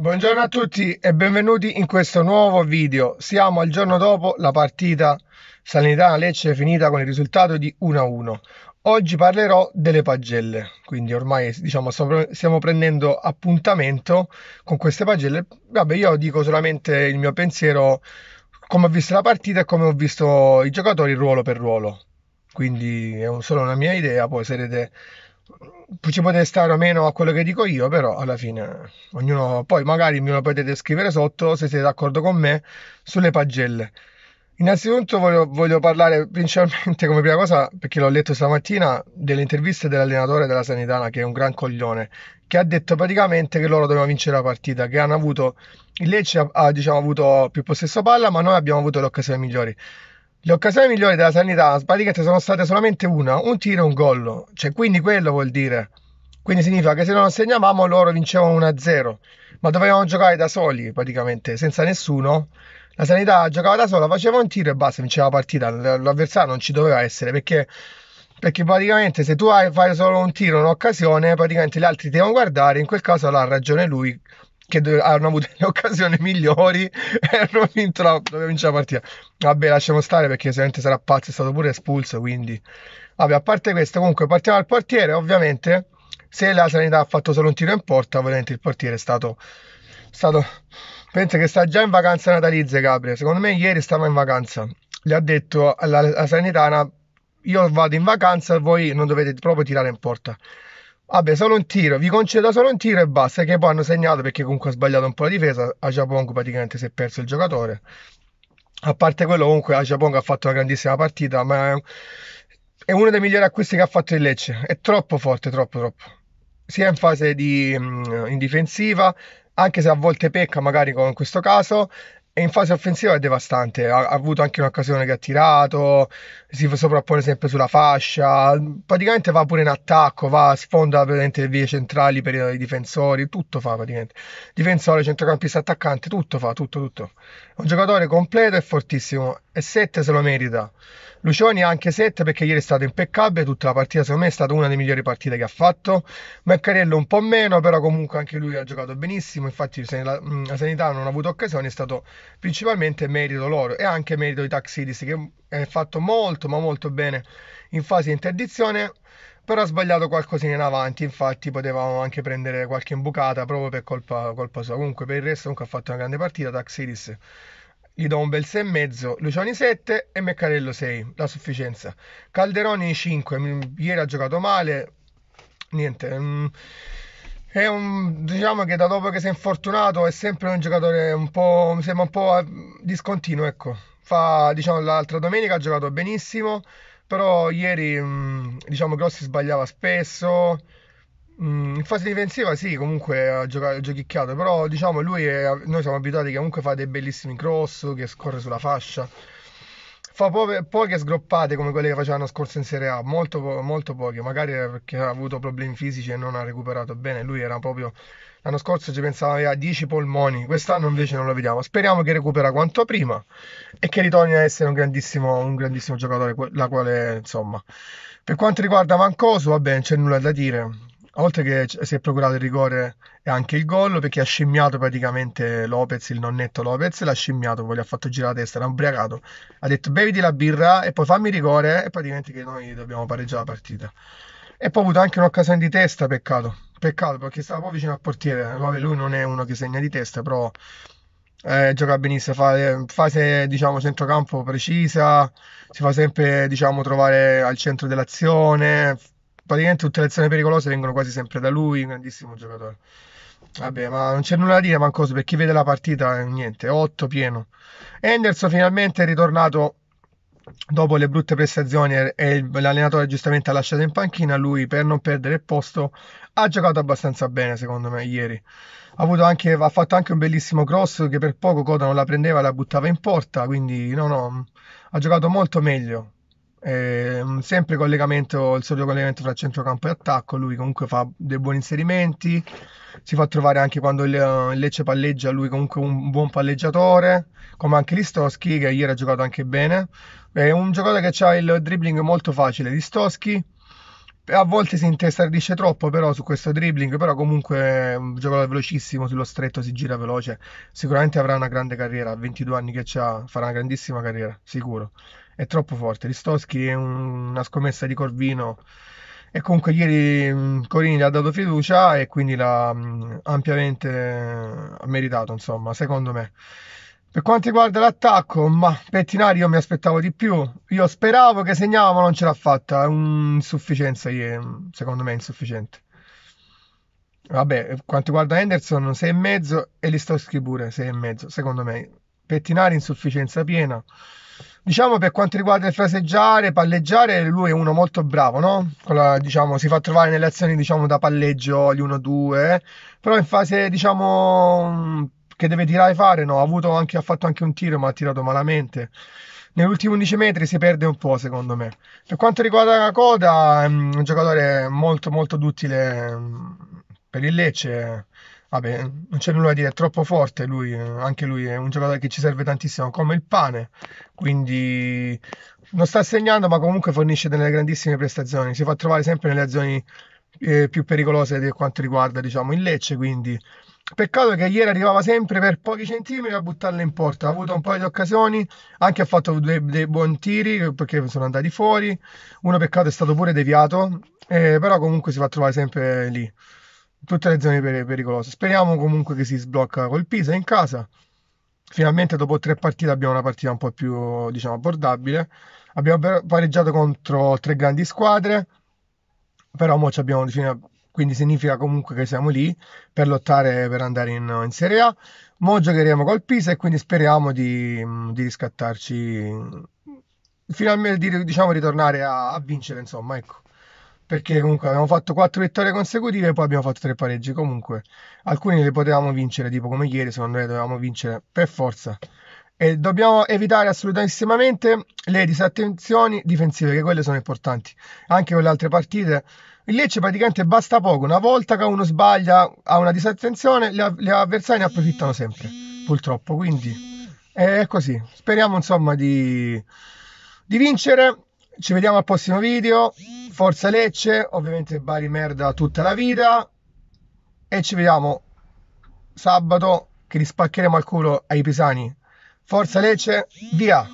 Buongiorno a tutti e benvenuti in questo nuovo video. Siamo al giorno dopo la partita Sanità-Lecce finita con il risultato di 1-1. Oggi parlerò delle pagelle, quindi ormai diciamo, stiamo prendendo appuntamento con queste pagelle. Vabbè, io dico solamente il mio pensiero come ho visto la partita e come ho visto i giocatori ruolo per ruolo. Quindi è solo una mia idea, poi sarete ci potete stare o meno a quello che dico io, però alla fine ognuno, poi magari me lo potete scrivere sotto se siete d'accordo con me sulle pagelle. Innanzitutto voglio, voglio parlare principalmente come prima cosa, perché l'ho letto stamattina, delle interviste dell'allenatore della Sanitana, che è un gran coglione, che ha detto praticamente che loro dovevano vincere la partita, che hanno avuto, il Lecce ha, ha diciamo, avuto più possesso palla, ma noi abbiamo avuto le occasioni migliori. Le occasioni migliori della sanità sbagliate sono state solamente una, un tiro e un gol. Cioè, quindi quello vuol dire. Quindi significa che se non segnavamo loro vincevano 1-0, ma dovevamo giocare da soli praticamente, senza nessuno. La sanità giocava da sola, faceva un tiro e basta, vinceva la partita. L'avversario non ci doveva essere perché, perché praticamente se tu hai, fai solo un tiro, un'occasione, praticamente gli altri ti devono guardare. In quel caso ha ragione lui, che do- hanno avuto le occasioni migliori e hanno vinto la, vinto la partita. Vabbè, lasciamo stare perché sicuramente sarà pazzo, è stato pure espulso, quindi... Vabbè, a parte questo, comunque partiamo dal portiere, ovviamente se la sanità ha fatto solo un tiro in porta, ovviamente il portiere è stato... stato... Penso che sta già in vacanza natalizia, Gabriele. Secondo me ieri stava in vacanza. Gli ha detto alla, alla sanitana, io vado in vacanza, voi non dovete proprio tirare in porta. Vabbè, solo un tiro, vi concedo solo un tiro e basta, che poi hanno segnato perché comunque ha sbagliato un po' la difesa, a Japong praticamente si è perso il giocatore. A parte quello comunque a Japong ha fatto una grandissima partita, ma è uno dei migliori acquisti che ha fatto il Lecce, è troppo forte, troppo troppo. Sia in fase di, mm, in difensiva, anche se a volte pecca magari come in questo caso, e in fase offensiva è devastante. Ha, ha avuto anche un'occasione che ha tirato, si sovrappone sempre sulla fascia, praticamente va pure in attacco, va, sfonda le vie centrali per i difensori, tutto fa praticamente. Difensore, centrocampista, attaccante, tutto fa, tutto, tutto. È un giocatore completo e fortissimo e 7 se lo merita. Lucioni ha anche 7 perché ieri è stato impeccabile, tutta la partita secondo me è stata una delle migliori partite che ha fatto. Meccarello un po' meno, però comunque anche lui ha giocato benissimo, infatti mm, la, la Sanità non ha avuto occasione, è stato principalmente merito loro e anche merito di Taxidis che ha fatto molto ma molto bene in fase di interdizione però ha sbagliato qualcosina in avanti, infatti potevamo anche prendere qualche imbucata proprio per colpa, colpa sua. Comunque per il resto comunque ha fatto una grande partita, Taxidis gli do un bel 6,5, Luciani 7 e Meccarello 6, la sufficienza. Calderoni 5, ieri ha giocato male, niente. Mm, è un, diciamo che da dopo che si è infortunato è sempre un giocatore un po', mi sembra un po' eh, discontinuo, ecco. Fa, diciamo, l'altra domenica ha giocato benissimo, però ieri, mm, diciamo, Grossi sbagliava spesso, Mm, in fase difensiva sì, comunque ha gioca- giochicchiato, però diciamo lui è, noi siamo abituati che comunque fa dei bellissimi cross, che scorre sulla fascia. Fa po- poche sgroppate come quelle che faceva l'anno scorso in Serie A, molto, molto poche, magari perché ha avuto problemi fisici e non ha recuperato bene. Lui era proprio l'anno scorso ci pensava aveva 10 polmoni, quest'anno invece non lo vediamo. Speriamo che recupera quanto prima e che ritorni a essere un grandissimo, un grandissimo giocatore, la quale insomma. Per quanto riguarda Mancoso, va bene, c'è nulla da dire oltre che si è procurato il rigore e anche il gol perché ha scimmiato praticamente Lopez, il nonnetto Lopez, l'ha scimmiato, poi gli ha fatto girare la testa, era ubriacato, ha detto beviti la birra e poi fammi rigore e praticamente che noi dobbiamo pareggiare la partita. E poi ha avuto anche un'occasione di testa, peccato, peccato perché stava poi vicino al portiere, lui non è uno che segna di testa, però eh, gioca benissimo, fa eh, fase diciamo centrocampo precisa, si fa sempre diciamo trovare al centro dell'azione, praticamente tutte le azioni pericolose vengono quasi sempre da lui, un grandissimo giocatore. Vabbè, ma non c'è nulla da dire, Mancoso, per chi vede la partita, eh, niente, 8 pieno. Henderson finalmente è ritornato dopo le brutte prestazioni e l'allenatore giustamente ha lasciato in panchina, lui per non perdere il posto ha giocato abbastanza bene secondo me ieri. Ha, anche, ha fatto anche un bellissimo cross che per poco Coda non la prendeva e la buttava in porta, quindi no, no, ha giocato molto meglio eh, sempre collegamento, il solito collegamento fra centrocampo e attacco. Lui comunque fa dei buoni inserimenti. Si fa trovare anche quando eh, il, Lecce palleggia. Lui comunque un buon palleggiatore. Come anche Listoschi, che ieri ha giocato anche bene. È un giocatore che ha il dribbling molto facile. Listoschi a volte si intestardisce troppo però su questo dribbling però comunque è un giocatore velocissimo sullo stretto si gira veloce sicuramente avrà una grande carriera a 22 anni che ha farà una grandissima carriera sicuro è troppo forte. Ristoschi è un, una scommessa di Corvino e comunque ieri mm, Corini gli ha dato fiducia e quindi l'ha mm, ampiamente eh, meritato, insomma, secondo me. Per quanto riguarda l'attacco, ma Pettinari io mi aspettavo di più. Io speravo che segnava, ma non ce l'ha fatta. È un'insufficienza ieri, mm, secondo me è insufficiente. Vabbè, eh, quanto riguarda Henderson, 6,5 e mezzo e Listoschi pure e mezzo, secondo me. Pettinari insufficienza piena. Diciamo per quanto riguarda il fraseggiare, palleggiare, lui è uno molto bravo, no? La, diciamo, si fa trovare nelle azioni diciamo, da palleggio gli 1-2, però in fase diciamo, che deve tirare e fare, no? Ha, anche, ha fatto anche un tiro, ma ha tirato malamente negli ultimi 11 metri si perde un po' secondo me. Per quanto riguarda la coda, è un giocatore molto molto duttile per il Lecce, Vabbè, non c'è nulla da dire, è troppo forte lui, anche lui è un giocatore che ci serve tantissimo, come il pane, quindi non sta segnando ma comunque fornisce delle grandissime prestazioni, si fa trovare sempre nelle zone eh, più pericolose per quanto riguarda diciamo il Lecce, quindi peccato che ieri arrivava sempre per pochi centimetri a buttarla in porta, ha avuto un paio di occasioni, anche ha fatto dei, dei buoni tiri perché sono andati fuori, uno peccato è stato pure deviato, eh, però comunque si fa trovare sempre lì tutte le zone pericolose. Speriamo comunque che si sblocca col Pisa in casa. Finalmente dopo tre partite abbiamo una partita un po' più diciamo abbordabile. Abbiamo pareggiato contro tre grandi squadre, però mo ci abbiamo quindi significa comunque che siamo lì per lottare per andare in, in Serie A. Mo giocheremo col Pisa e quindi speriamo di, di riscattarci finalmente di, diciamo ritornare a, a vincere, insomma, ecco perché comunque abbiamo fatto quattro vittorie consecutive e poi abbiamo fatto tre pareggi. Comunque, alcuni li potevamo vincere, tipo come ieri, secondo me dovevamo vincere per forza. E dobbiamo evitare assolutamente le disattenzioni difensive, che quelle sono importanti. Anche con le altre partite, il Lecce praticamente basta poco. Una volta che uno sbaglia, a una disattenzione, gli avversari ne approfittano sempre, purtroppo. Quindi è così. Speriamo insomma di, di vincere. Ci vediamo al prossimo video. Forza Lecce, ovviamente Bari merda tutta la vita e ci vediamo sabato che rispaccheremo al culo ai pisani. Forza Lecce, via!